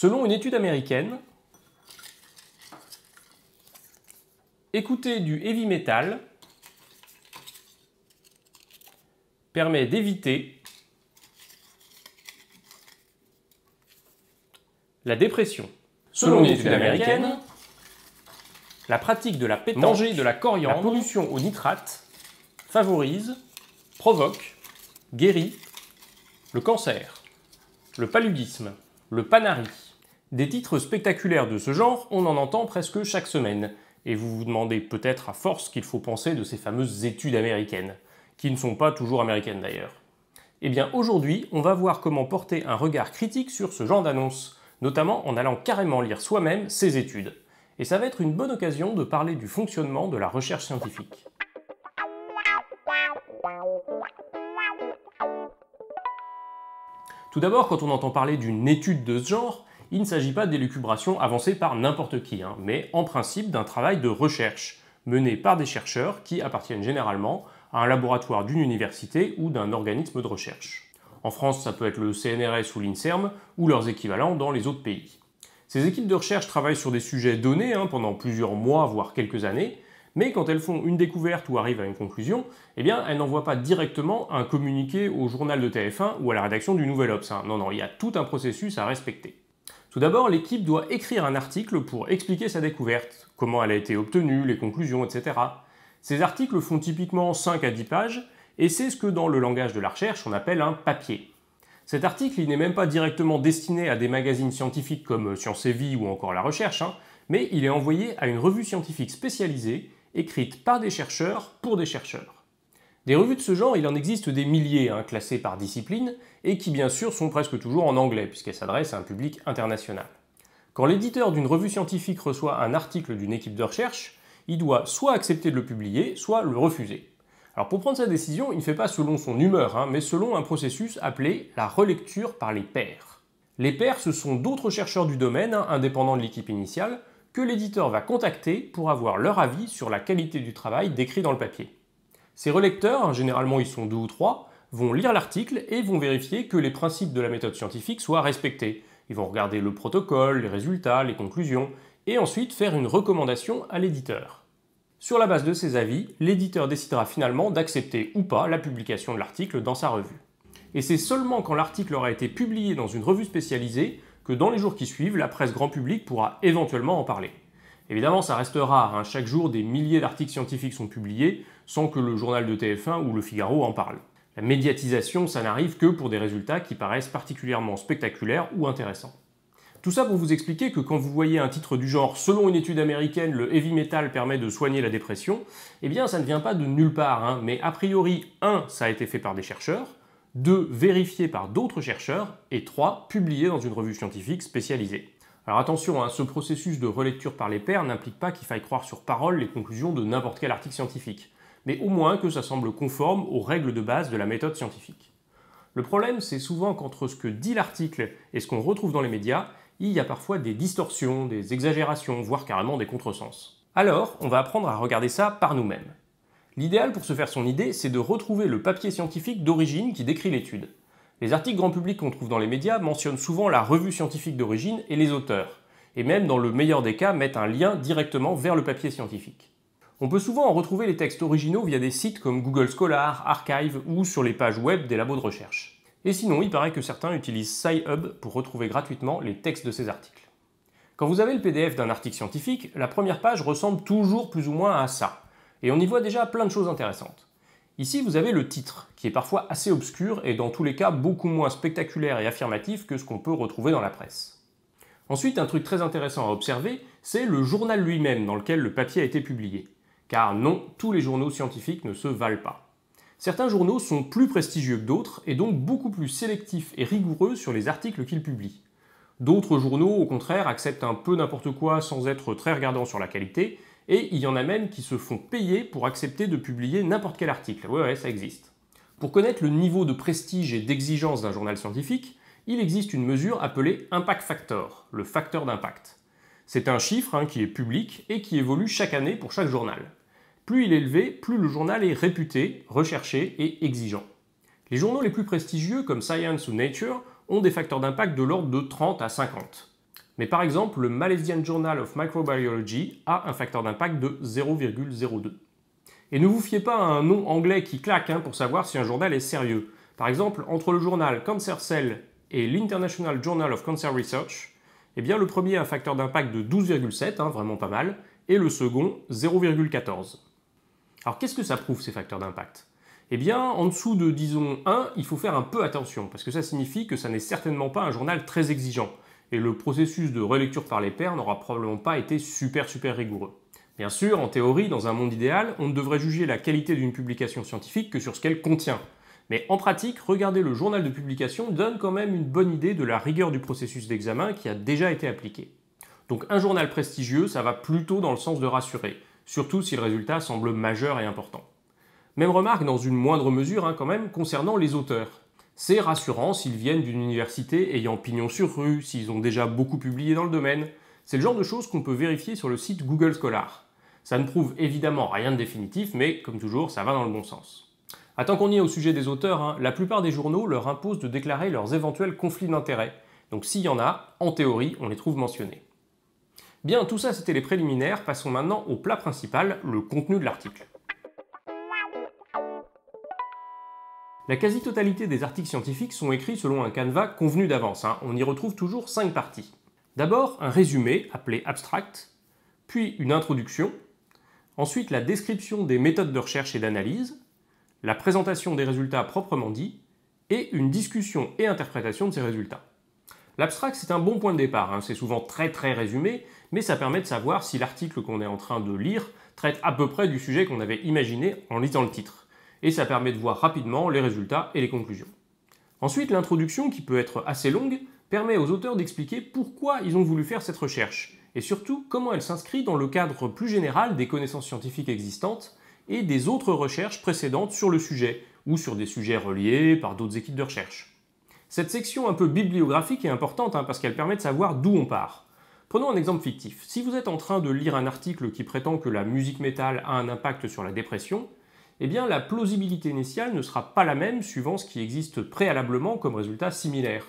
Selon une étude américaine, écouter du heavy metal permet d'éviter la dépression. Selon une étude américaine, la pratique de la pétanque, de la coriandre, la pollution au nitrate favorise, provoque, guérit le cancer, le paludisme, le panari, des titres spectaculaires de ce genre, on en entend presque chaque semaine, et vous vous demandez peut-être à force qu'il faut penser de ces fameuses études américaines, qui ne sont pas toujours américaines d'ailleurs. Eh bien aujourd'hui, on va voir comment porter un regard critique sur ce genre d'annonce, notamment en allant carrément lire soi-même ces études. Et ça va être une bonne occasion de parler du fonctionnement de la recherche scientifique. Tout d'abord, quand on entend parler d'une étude de ce genre, il ne s'agit pas d'élucubrations avancées par n'importe qui, hein, mais en principe d'un travail de recherche mené par des chercheurs qui appartiennent généralement à un laboratoire d'une université ou d'un organisme de recherche. En France, ça peut être le CNRS ou l'INSERM ou leurs équivalents dans les autres pays. Ces équipes de recherche travaillent sur des sujets donnés hein, pendant plusieurs mois, voire quelques années, mais quand elles font une découverte ou arrivent à une conclusion, eh bien, elles n'envoient pas directement un communiqué au journal de TF1 ou à la rédaction du Nouvel Obs. Hein. Non, non, il y a tout un processus à respecter. Tout d'abord, l'équipe doit écrire un article pour expliquer sa découverte, comment elle a été obtenue, les conclusions, etc. Ces articles font typiquement 5 à 10 pages, et c'est ce que dans le langage de la recherche on appelle un papier. Cet article, n'est même pas directement destiné à des magazines scientifiques comme Science et Vie ou encore La Recherche, hein, mais il est envoyé à une revue scientifique spécialisée, écrite par des chercheurs pour des chercheurs. Des revues de ce genre, il en existe des milliers, hein, classées par discipline, et qui bien sûr sont presque toujours en anglais, puisqu'elles s'adressent à un public international. Quand l'éditeur d'une revue scientifique reçoit un article d'une équipe de recherche, il doit soit accepter de le publier, soit le refuser. Alors pour prendre sa décision, il ne fait pas selon son humeur, hein, mais selon un processus appelé la relecture par les pairs. Les pairs, ce sont d'autres chercheurs du domaine, hein, indépendants de l'équipe initiale, que l'éditeur va contacter pour avoir leur avis sur la qualité du travail décrit dans le papier. Ces relecteurs, généralement ils sont deux ou trois, vont lire l'article et vont vérifier que les principes de la méthode scientifique soient respectés. Ils vont regarder le protocole, les résultats, les conclusions, et ensuite faire une recommandation à l'éditeur. Sur la base de ces avis, l'éditeur décidera finalement d'accepter ou pas la publication de l'article dans sa revue. Et c'est seulement quand l'article aura été publié dans une revue spécialisée que dans les jours qui suivent, la presse grand public pourra éventuellement en parler. Évidemment, ça reste rare, hein, chaque jour des milliers d'articles scientifiques sont publiés, sans que le journal de TF1 ou le Figaro en parle. La médiatisation, ça n'arrive que pour des résultats qui paraissent particulièrement spectaculaires ou intéressants. Tout ça pour vous expliquer que quand vous voyez un titre du genre Selon une étude américaine, le heavy metal permet de soigner la dépression, eh bien ça ne vient pas de nulle part, hein, mais a priori, 1. ça a été fait par des chercheurs, 2. vérifié par d'autres chercheurs, et 3. publié dans une revue scientifique spécialisée. Alors attention, hein, ce processus de relecture par les pairs n'implique pas qu'il faille croire sur parole les conclusions de n'importe quel article scientifique mais au moins que ça semble conforme aux règles de base de la méthode scientifique. Le problème, c'est souvent qu'entre ce que dit l'article et ce qu'on retrouve dans les médias, il y a parfois des distorsions, des exagérations, voire carrément des contresens. Alors, on va apprendre à regarder ça par nous-mêmes. L'idéal pour se faire son idée, c'est de retrouver le papier scientifique d'origine qui décrit l'étude. Les articles grand public qu'on trouve dans les médias mentionnent souvent la revue scientifique d'origine et les auteurs, et même dans le meilleur des cas mettent un lien directement vers le papier scientifique. On peut souvent en retrouver les textes originaux via des sites comme Google Scholar, Archive ou sur les pages web des labos de recherche. Et sinon, il paraît que certains utilisent SciHub pour retrouver gratuitement les textes de ces articles. Quand vous avez le PDF d'un article scientifique, la première page ressemble toujours plus ou moins à ça. Et on y voit déjà plein de choses intéressantes. Ici, vous avez le titre, qui est parfois assez obscur et dans tous les cas beaucoup moins spectaculaire et affirmatif que ce qu'on peut retrouver dans la presse. Ensuite, un truc très intéressant à observer, c'est le journal lui-même dans lequel le papier a été publié. Car non, tous les journaux scientifiques ne se valent pas. Certains journaux sont plus prestigieux que d'autres et donc beaucoup plus sélectifs et rigoureux sur les articles qu'ils publient. D'autres journaux, au contraire, acceptent un peu n'importe quoi sans être très regardants sur la qualité, et il y en a même qui se font payer pour accepter de publier n'importe quel article. Oui ouais, ça existe. Pour connaître le niveau de prestige et d'exigence d'un journal scientifique, il existe une mesure appelée impact factor, le facteur d'impact. C'est un chiffre hein, qui est public et qui évolue chaque année pour chaque journal. Plus il est élevé, plus le journal est réputé, recherché et exigeant. Les journaux les plus prestigieux, comme Science ou Nature, ont des facteurs d'impact de l'ordre de 30 à 50. Mais par exemple, le Malaysian Journal of Microbiology a un facteur d'impact de 0,02. Et ne vous fiez pas à un nom anglais qui claque hein, pour savoir si un journal est sérieux. Par exemple, entre le journal Cancer Cell et l'International Journal of Cancer Research, eh bien, le premier a un facteur d'impact de 12,7, hein, vraiment pas mal, et le second 0,14. Alors qu'est-ce que ça prouve ces facteurs d'impact eh bien, en dessous de, disons, 1, il faut faire un peu attention, parce que ça signifie que ça n'est certainement pas un journal très exigeant, et le processus de relecture par les pairs n'aura probablement pas été super super rigoureux. Bien sûr, en théorie, dans un monde idéal, on ne devrait juger la qualité d'une publication scientifique que sur ce qu'elle contient. Mais en pratique, regarder le journal de publication donne quand même une bonne idée de la rigueur du processus d'examen qui a déjà été appliqué. Donc un journal prestigieux, ça va plutôt dans le sens de rassurer surtout si le résultat semble majeur et important. Même remarque, dans une moindre mesure hein, quand même, concernant les auteurs. C'est rassurant s'ils viennent d'une université ayant pignon sur rue, s'ils ont déjà beaucoup publié dans le domaine. C'est le genre de choses qu'on peut vérifier sur le site Google Scholar. Ça ne prouve évidemment rien de définitif, mais comme toujours, ça va dans le bon sens. À tant qu'on y est au sujet des auteurs, hein, la plupart des journaux leur imposent de déclarer leurs éventuels conflits d'intérêts. Donc s'il y en a, en théorie, on les trouve mentionnés. Bien, tout ça c'était les préliminaires, passons maintenant au plat principal, le contenu de l'article. La quasi-totalité des articles scientifiques sont écrits selon un canevas convenu d'avance. Hein. On y retrouve toujours cinq parties. D'abord, un résumé appelé abstract, puis une introduction, ensuite la description des méthodes de recherche et d'analyse, la présentation des résultats proprement dit, et une discussion et interprétation de ces résultats. L'abstract, c'est un bon point de départ, hein. c'est souvent très très résumé, mais ça permet de savoir si l'article qu'on est en train de lire traite à peu près du sujet qu'on avait imaginé en lisant le titre. Et ça permet de voir rapidement les résultats et les conclusions. Ensuite, l'introduction, qui peut être assez longue, permet aux auteurs d'expliquer pourquoi ils ont voulu faire cette recherche, et surtout comment elle s'inscrit dans le cadre plus général des connaissances scientifiques existantes et des autres recherches précédentes sur le sujet, ou sur des sujets reliés par d'autres équipes de recherche. Cette section un peu bibliographique est importante hein, parce qu'elle permet de savoir d'où on part. Prenons un exemple fictif. Si vous êtes en train de lire un article qui prétend que la musique métal a un impact sur la dépression, eh bien la plausibilité initiale ne sera pas la même suivant ce qui existe préalablement comme résultat similaire.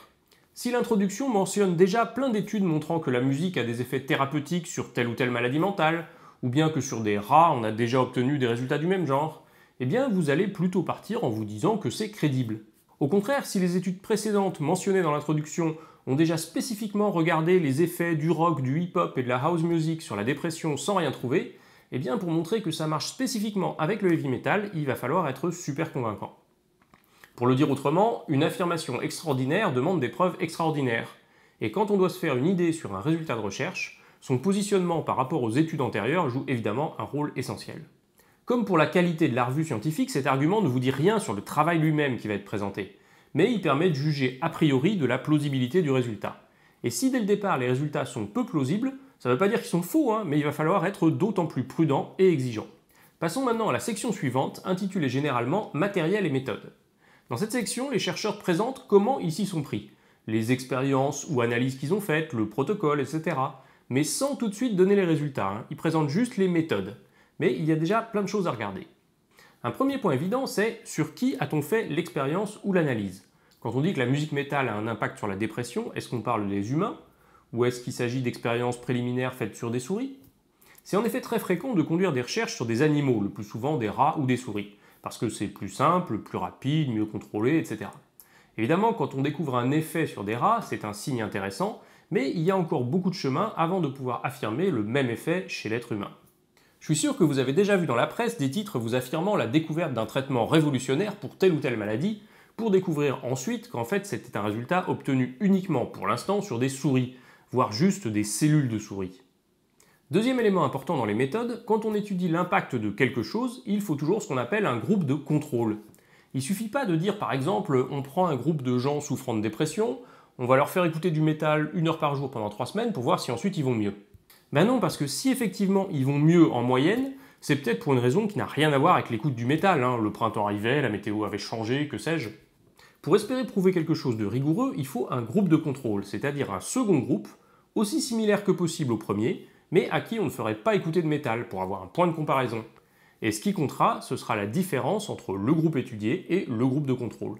Si l'introduction mentionne déjà plein d'études montrant que la musique a des effets thérapeutiques sur telle ou telle maladie mentale, ou bien que sur des rats on a déjà obtenu des résultats du même genre, eh bien vous allez plutôt partir en vous disant que c'est crédible. Au contraire, si les études précédentes mentionnées dans l'introduction ont déjà spécifiquement regardé les effets du rock, du hip-hop et de la house music sur la dépression sans rien trouver, eh bien pour montrer que ça marche spécifiquement avec le heavy metal, il va falloir être super convaincant. Pour le dire autrement, une affirmation extraordinaire demande des preuves extraordinaires. Et quand on doit se faire une idée sur un résultat de recherche, son positionnement par rapport aux études antérieures joue évidemment un rôle essentiel. Comme pour la qualité de la revue scientifique, cet argument ne vous dit rien sur le travail lui-même qui va être présenté mais il permet de juger a priori de la plausibilité du résultat. Et si dès le départ les résultats sont peu plausibles, ça ne veut pas dire qu'ils sont faux, hein, mais il va falloir être d'autant plus prudent et exigeant. Passons maintenant à la section suivante, intitulée généralement Matériel et méthode. Dans cette section, les chercheurs présentent comment ils s'y sont pris, les expériences ou analyses qu'ils ont faites, le protocole, etc. Mais sans tout de suite donner les résultats, hein. ils présentent juste les méthodes. Mais il y a déjà plein de choses à regarder. Un premier point évident, c'est sur qui a-t-on fait l'expérience ou l'analyse Quand on dit que la musique métal a un impact sur la dépression, est-ce qu'on parle des humains Ou est-ce qu'il s'agit d'expériences préliminaires faites sur des souris C'est en effet très fréquent de conduire des recherches sur des animaux, le plus souvent des rats ou des souris, parce que c'est plus simple, plus rapide, mieux contrôlé, etc. Évidemment, quand on découvre un effet sur des rats, c'est un signe intéressant, mais il y a encore beaucoup de chemin avant de pouvoir affirmer le même effet chez l'être humain. Je suis sûr que vous avez déjà vu dans la presse des titres vous affirmant la découverte d'un traitement révolutionnaire pour telle ou telle maladie, pour découvrir ensuite qu'en fait c'était un résultat obtenu uniquement pour l'instant sur des souris, voire juste des cellules de souris. Deuxième élément important dans les méthodes, quand on étudie l'impact de quelque chose, il faut toujours ce qu'on appelle un groupe de contrôle. Il suffit pas de dire par exemple on prend un groupe de gens souffrant de dépression, on va leur faire écouter du métal une heure par jour pendant trois semaines pour voir si ensuite ils vont mieux. Ben non, parce que si effectivement ils vont mieux en moyenne, c'est peut-être pour une raison qui n'a rien à voir avec l'écoute du métal. Hein. Le printemps arrivait, la météo avait changé, que sais-je. Pour espérer prouver quelque chose de rigoureux, il faut un groupe de contrôle, c'est-à-dire un second groupe, aussi similaire que possible au premier, mais à qui on ne ferait pas écouter de métal pour avoir un point de comparaison. Et ce qui comptera, ce sera la différence entre le groupe étudié et le groupe de contrôle.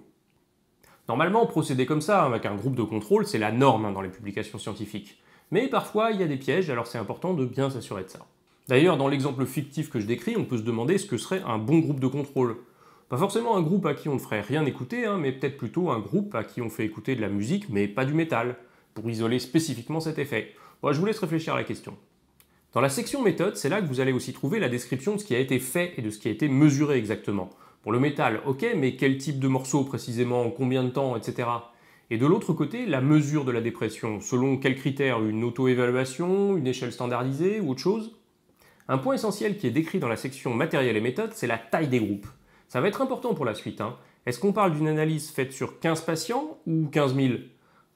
Normalement, procéder comme ça, hein, avec un groupe de contrôle, c'est la norme hein, dans les publications scientifiques. Mais parfois, il y a des pièges, alors c'est important de bien s'assurer de ça. D'ailleurs, dans l'exemple fictif que je décris, on peut se demander ce que serait un bon groupe de contrôle. Pas forcément un groupe à qui on ne ferait rien écouter, hein, mais peut-être plutôt un groupe à qui on fait écouter de la musique, mais pas du métal, pour isoler spécifiquement cet effet. je vous laisse réfléchir à la question. Dans la section méthode, c'est là que vous allez aussi trouver la description de ce qui a été fait et de ce qui a été mesuré exactement. Pour le métal, ok, mais quel type de morceau précisément, combien de temps, etc. Et de l'autre côté, la mesure de la dépression, selon quels critères Une auto-évaluation, une échelle standardisée ou autre chose Un point essentiel qui est décrit dans la section matériel et méthode, c'est la taille des groupes. Ça va être important pour la suite. Hein. Est-ce qu'on parle d'une analyse faite sur 15 patients ou 15 000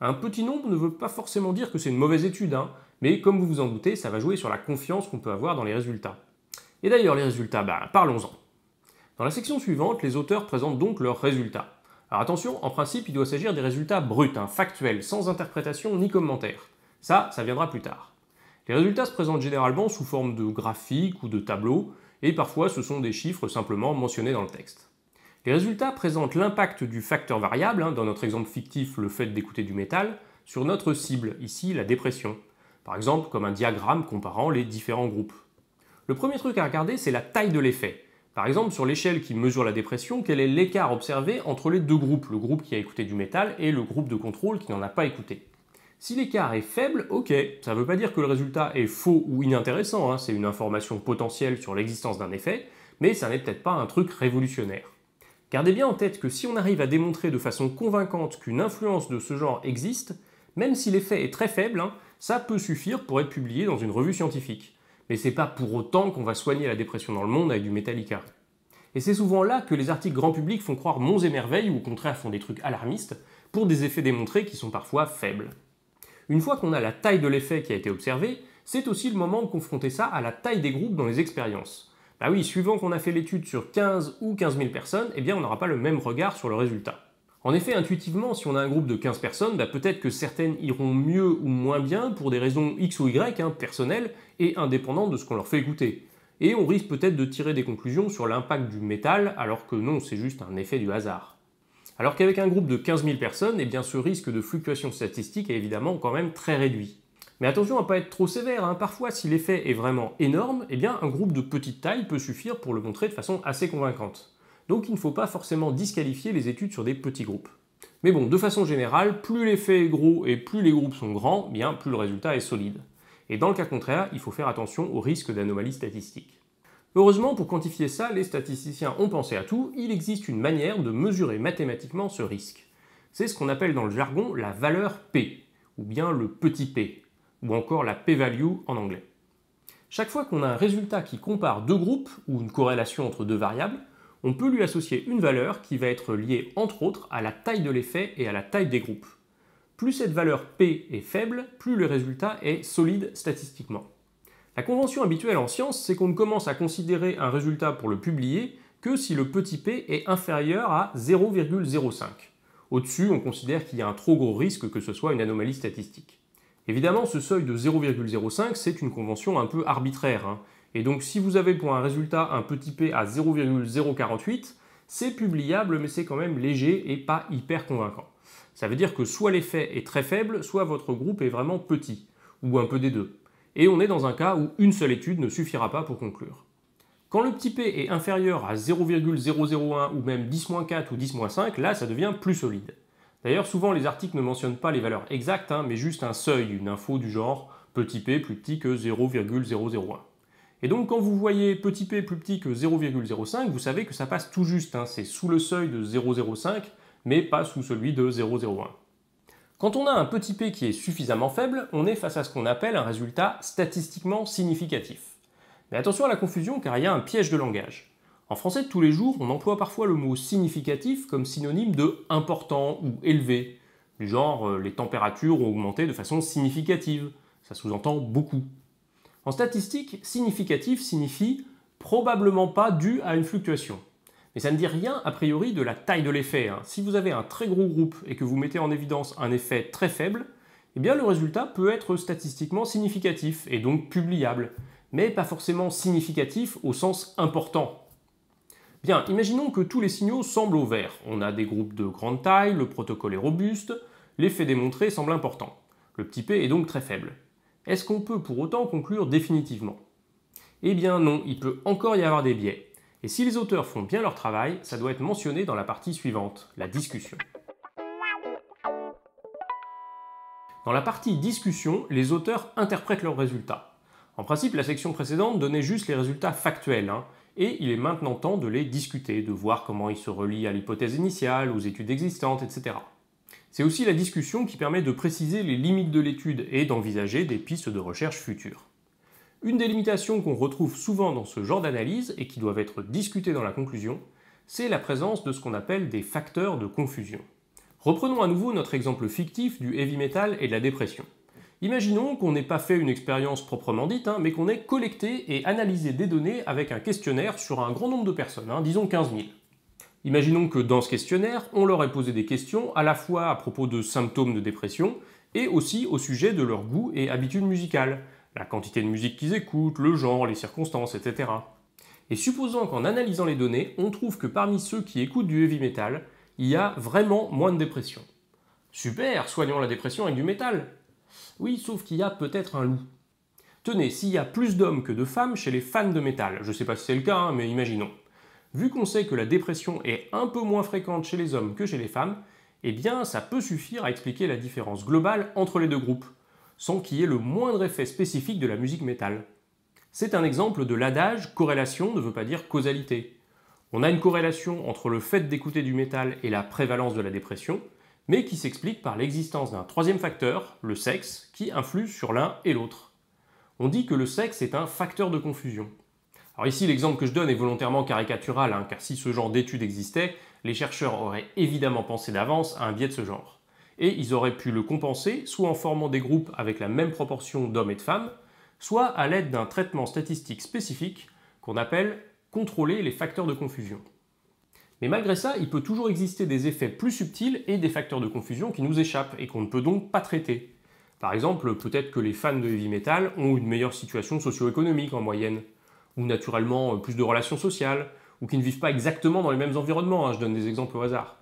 Un petit nombre ne veut pas forcément dire que c'est une mauvaise étude, hein. mais comme vous vous en doutez, ça va jouer sur la confiance qu'on peut avoir dans les résultats. Et d'ailleurs, les résultats, bah, parlons-en. Dans la section suivante, les auteurs présentent donc leurs résultats. Alors attention, en principe, il doit s'agir des résultats bruts, hein, factuels, sans interprétation ni commentaire. Ça, ça viendra plus tard. Les résultats se présentent généralement sous forme de graphiques ou de tableaux, et parfois ce sont des chiffres simplement mentionnés dans le texte. Les résultats présentent l'impact du facteur variable, hein, dans notre exemple fictif le fait d'écouter du métal, sur notre cible, ici la dépression. Par exemple comme un diagramme comparant les différents groupes. Le premier truc à regarder, c'est la taille de l'effet. Par exemple, sur l'échelle qui mesure la dépression, quel est l'écart observé entre les deux groupes, le groupe qui a écouté du métal et le groupe de contrôle qui n'en a pas écouté Si l'écart est faible, ok, ça ne veut pas dire que le résultat est faux ou inintéressant, hein, c'est une information potentielle sur l'existence d'un effet, mais ça n'est peut-être pas un truc révolutionnaire. Gardez bien en tête que si on arrive à démontrer de façon convaincante qu'une influence de ce genre existe, même si l'effet est très faible, hein, ça peut suffire pour être publié dans une revue scientifique. Mais c'est pas pour autant qu'on va soigner la dépression dans le monde avec du Metallica. Et c'est souvent là que les articles grand public font croire monts et merveilles ou au contraire font des trucs alarmistes pour des effets démontrés qui sont parfois faibles. Une fois qu'on a la taille de l'effet qui a été observé, c'est aussi le moment de confronter ça à la taille des groupes dans les expériences. Bah oui, suivant qu'on a fait l'étude sur 15 ou 15 000 personnes, eh bien on n'aura pas le même regard sur le résultat. En effet, intuitivement, si on a un groupe de 15 personnes, bah, peut-être que certaines iront mieux ou moins bien pour des raisons X ou Y, hein, personnelles et indépendantes de ce qu'on leur fait goûter. Et on risque peut-être de tirer des conclusions sur l'impact du métal, alors que non, c'est juste un effet du hasard. Alors qu'avec un groupe de 15 000 personnes, eh bien ce risque de fluctuation statistique est évidemment quand même très réduit. Mais attention à ne pas être trop sévère, hein. parfois si l'effet est vraiment énorme, eh bien un groupe de petite taille peut suffire pour le montrer de façon assez convaincante donc il ne faut pas forcément disqualifier les études sur des petits groupes. Mais bon, de façon générale, plus l'effet est gros et plus les groupes sont grands, bien plus le résultat est solide. Et dans le cas contraire, il faut faire attention au risque d'anomalies statistiques. Heureusement, pour quantifier ça, les statisticiens ont pensé à tout, il existe une manière de mesurer mathématiquement ce risque. C'est ce qu'on appelle dans le jargon la valeur P, ou bien le petit p, ou encore la p-value en anglais. Chaque fois qu'on a un résultat qui compare deux groupes, ou une corrélation entre deux variables, on peut lui associer une valeur qui va être liée entre autres à la taille de l'effet et à la taille des groupes. Plus cette valeur P est faible, plus le résultat est solide statistiquement. La convention habituelle en science, c'est qu'on ne commence à considérer un résultat pour le publier que si le petit p est inférieur à 0,05. Au-dessus, on considère qu'il y a un trop gros risque que ce soit une anomalie statistique. Évidemment, ce seuil de 0,05, c'est une convention un peu arbitraire. Hein. Et donc si vous avez pour un résultat un petit p à 0,048, c'est publiable mais c'est quand même léger et pas hyper convaincant. Ça veut dire que soit l'effet est très faible, soit votre groupe est vraiment petit, ou un peu des deux. Et on est dans un cas où une seule étude ne suffira pas pour conclure. Quand le petit p est inférieur à 0,001 ou même 10-4 ou 10-5, là ça devient plus solide. D'ailleurs, souvent les articles ne mentionnent pas les valeurs exactes, hein, mais juste un seuil, une info du genre petit p plus petit que 0,001. Et donc quand vous voyez petit p plus petit que 0,05, vous savez que ça passe tout juste, hein. c'est sous le seuil de 0,05, mais pas sous celui de 0,01. Quand on a un petit p qui est suffisamment faible, on est face à ce qu'on appelle un résultat statistiquement significatif. Mais attention à la confusion car il y a un piège de langage. En français de tous les jours, on emploie parfois le mot significatif comme synonyme de important ou élevé, du genre euh, les températures ont augmenté de façon significative, ça sous-entend beaucoup. En statistique, significatif signifie probablement pas dû à une fluctuation. Mais ça ne dit rien a priori de la taille de l'effet. Hein. Si vous avez un très gros groupe et que vous mettez en évidence un effet très faible, eh bien le résultat peut être statistiquement significatif et donc publiable, mais pas forcément significatif au sens important. Bien, imaginons que tous les signaux semblent au vert. On a des groupes de grande taille, le protocole est robuste, l'effet démontré semble important. Le petit p est donc très faible. Est-ce qu'on peut pour autant conclure définitivement Eh bien non, il peut encore y avoir des biais. Et si les auteurs font bien leur travail, ça doit être mentionné dans la partie suivante, la discussion. Dans la partie discussion, les auteurs interprètent leurs résultats. En principe, la section précédente donnait juste les résultats factuels, hein, et il est maintenant temps de les discuter, de voir comment ils se relient à l'hypothèse initiale, aux études existantes, etc. C'est aussi la discussion qui permet de préciser les limites de l'étude et d'envisager des pistes de recherche futures. Une des limitations qu'on retrouve souvent dans ce genre d'analyse et qui doivent être discutées dans la conclusion, c'est la présence de ce qu'on appelle des facteurs de confusion. Reprenons à nouveau notre exemple fictif du heavy metal et de la dépression. Imaginons qu'on n'ait pas fait une expérience proprement dite, hein, mais qu'on ait collecté et analysé des données avec un questionnaire sur un grand nombre de personnes, hein, disons 15 000. Imaginons que dans ce questionnaire, on leur ait posé des questions à la fois à propos de symptômes de dépression et aussi au sujet de leur goût et habitudes musicales, la quantité de musique qu'ils écoutent, le genre, les circonstances, etc. Et supposons qu'en analysant les données, on trouve que parmi ceux qui écoutent du heavy metal, il y a vraiment moins de dépression. Super, soignons la dépression avec du métal. Oui, sauf qu'il y a peut-être un loup. Tenez, s'il y a plus d'hommes que de femmes chez les fans de métal, je sais pas si c'est le cas, hein, mais imaginons vu qu'on sait que la dépression est un peu moins fréquente chez les hommes que chez les femmes, eh bien ça peut suffire à expliquer la différence globale entre les deux groupes, sans qu'il y ait le moindre effet spécifique de la musique métal. C'est un exemple de l'adage corrélation ne veut pas dire causalité. On a une corrélation entre le fait d'écouter du métal et la prévalence de la dépression, mais qui s'explique par l'existence d'un troisième facteur, le sexe, qui influe sur l'un et l'autre. On dit que le sexe est un facteur de confusion. Alors ici, l'exemple que je donne est volontairement caricatural, hein, car si ce genre d'étude existait, les chercheurs auraient évidemment pensé d'avance à un biais de ce genre. Et ils auraient pu le compenser soit en formant des groupes avec la même proportion d'hommes et de femmes, soit à l'aide d'un traitement statistique spécifique qu'on appelle contrôler les facteurs de confusion. Mais malgré ça, il peut toujours exister des effets plus subtils et des facteurs de confusion qui nous échappent et qu'on ne peut donc pas traiter. Par exemple, peut-être que les fans de heavy metal ont une meilleure situation socio-économique en moyenne, ou naturellement euh, plus de relations sociales, ou qui ne vivent pas exactement dans les mêmes environnements, hein, je donne des exemples au hasard.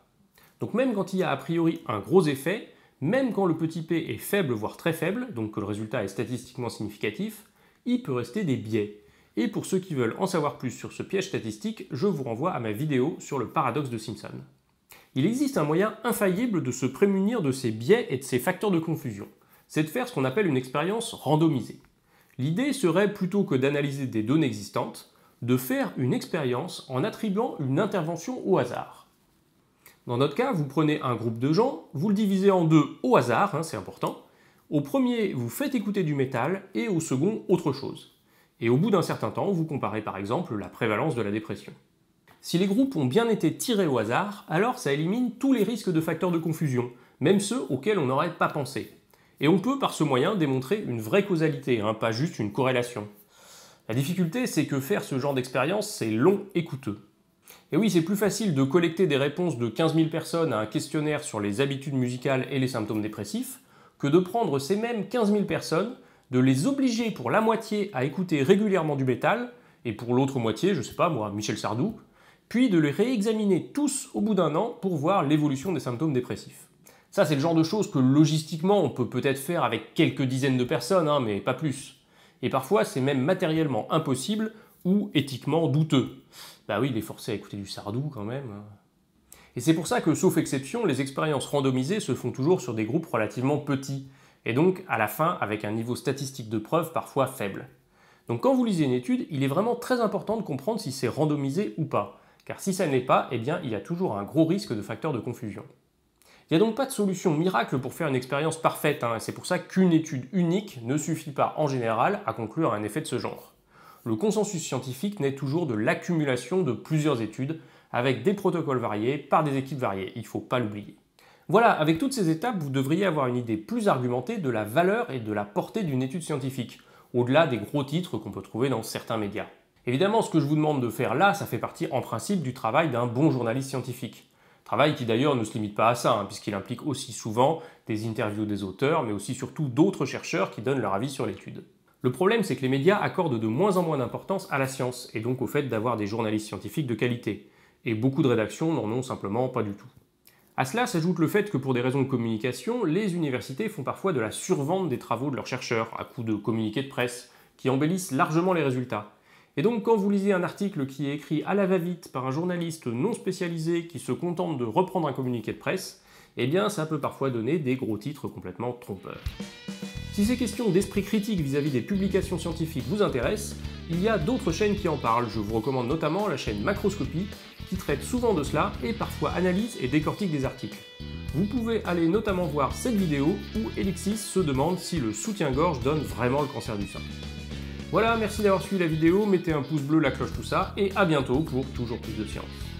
Donc même quand il y a a priori un gros effet, même quand le petit p est faible, voire très faible, donc que le résultat est statistiquement significatif, il peut rester des biais. Et pour ceux qui veulent en savoir plus sur ce piège statistique, je vous renvoie à ma vidéo sur le paradoxe de Simpson. Il existe un moyen infaillible de se prémunir de ces biais et de ces facteurs de confusion, c'est de faire ce qu'on appelle une expérience randomisée. L'idée serait plutôt que d'analyser des données existantes, de faire une expérience en attribuant une intervention au hasard. Dans notre cas, vous prenez un groupe de gens, vous le divisez en deux au hasard, hein, c'est important. Au premier, vous faites écouter du métal et au second, autre chose. Et au bout d'un certain temps, vous comparez par exemple la prévalence de la dépression. Si les groupes ont bien été tirés au hasard, alors ça élimine tous les risques de facteurs de confusion, même ceux auxquels on n'aurait pas pensé, et on peut par ce moyen démontrer une vraie causalité, hein, pas juste une corrélation. La difficulté, c'est que faire ce genre d'expérience, c'est long et coûteux. Et oui, c'est plus facile de collecter des réponses de 15 000 personnes à un questionnaire sur les habitudes musicales et les symptômes dépressifs, que de prendre ces mêmes 15 000 personnes, de les obliger pour la moitié à écouter régulièrement du métal, et pour l'autre moitié, je sais pas moi, Michel Sardou, puis de les réexaminer tous au bout d'un an pour voir l'évolution des symptômes dépressifs. Ça, c'est le genre de choses que logistiquement, on peut peut-être faire avec quelques dizaines de personnes, hein, mais pas plus. Et parfois, c'est même matériellement impossible ou éthiquement douteux. Bah oui, il est forcé à écouter du sardou quand même. Hein. Et c'est pour ça que, sauf exception, les expériences randomisées se font toujours sur des groupes relativement petits, et donc à la fin avec un niveau statistique de preuve parfois faible. Donc quand vous lisez une étude, il est vraiment très important de comprendre si c'est randomisé ou pas, car si ça ne l'est pas, eh bien il y a toujours un gros risque de facteur de confusion. Il n'y a donc pas de solution miracle pour faire une expérience parfaite, hein, et c'est pour ça qu'une étude unique ne suffit pas en général à conclure un effet de ce genre. Le consensus scientifique naît toujours de l'accumulation de plusieurs études, avec des protocoles variés, par des équipes variées, il ne faut pas l'oublier. Voilà, avec toutes ces étapes, vous devriez avoir une idée plus argumentée de la valeur et de la portée d'une étude scientifique, au-delà des gros titres qu'on peut trouver dans certains médias. Évidemment, ce que je vous demande de faire là, ça fait partie en principe du travail d'un bon journaliste scientifique. Travail qui d'ailleurs ne se limite pas à ça, hein, puisqu'il implique aussi souvent des interviews des auteurs, mais aussi surtout d'autres chercheurs qui donnent leur avis sur l'étude. Le problème, c'est que les médias accordent de moins en moins d'importance à la science, et donc au fait d'avoir des journalistes scientifiques de qualité. Et beaucoup de rédactions n'en ont simplement pas du tout. À cela s'ajoute le fait que pour des raisons de communication, les universités font parfois de la survente des travaux de leurs chercheurs, à coups de communiqués de presse, qui embellissent largement les résultats. Et donc quand vous lisez un article qui est écrit à la va-vite par un journaliste non spécialisé qui se contente de reprendre un communiqué de presse, eh bien ça peut parfois donner des gros titres complètement trompeurs. Si ces questions d'esprit critique vis-à-vis des publications scientifiques vous intéressent, il y a d'autres chaînes qui en parlent, je vous recommande notamment la chaîne Macroscopie, qui traite souvent de cela et parfois analyse et décortique des articles. Vous pouvez aller notamment voir cette vidéo où Elixis se demande si le soutien-gorge donne vraiment le cancer du sein. Voilà, merci d'avoir suivi la vidéo, mettez un pouce bleu, la cloche, tout ça, et à bientôt pour toujours plus de science.